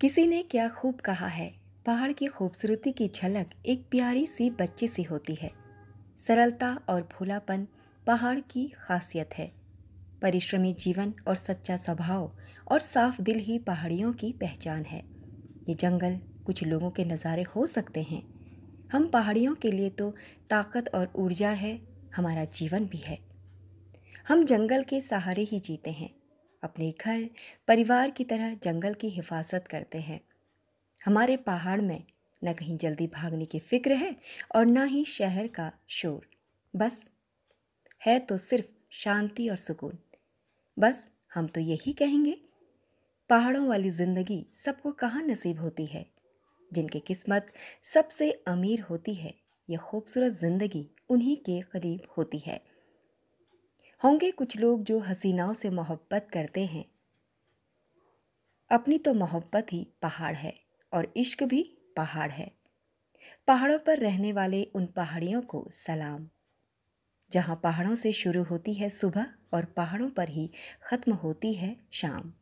किसी ने क्या खूब कहा है पहाड़ की खूबसूरती की झलक एक प्यारी सी बच्ची सी होती है सरलता और भोलापन पहाड़ की खासियत है परिश्रमी जीवन और सच्चा स्वभाव और साफ दिल ही पहाड़ियों की पहचान है ये जंगल कुछ लोगों के नज़ारे हो सकते हैं हम पहाड़ियों के लिए तो ताकत और ऊर्जा है हमारा जीवन भी है हम जंगल के सहारे ही जीते हैं अपने घर परिवार की तरह जंगल की हिफाजत करते हैं हमारे पहाड़ में न कहीं जल्दी भागने की फिक्र है और ना ही शहर का शोर बस है तो सिर्फ शांति और सुकून बस हम तो यही कहेंगे पहाड़ों वाली ज़िंदगी सबको कहाँ नसीब होती है जिनकी किस्मत सबसे अमीर होती है यह खूबसूरत ज़िंदगी उन्हीं के करीब होती है होंगे कुछ लोग जो हसीनाओं से मोहब्बत करते हैं अपनी तो मोहब्बत ही पहाड़ है और इश्क भी पहाड़ है पहाड़ों पर रहने वाले उन पहाड़ियों को सलाम जहाँ पहाड़ों से शुरू होती है सुबह और पहाड़ों पर ही ख़त्म होती है शाम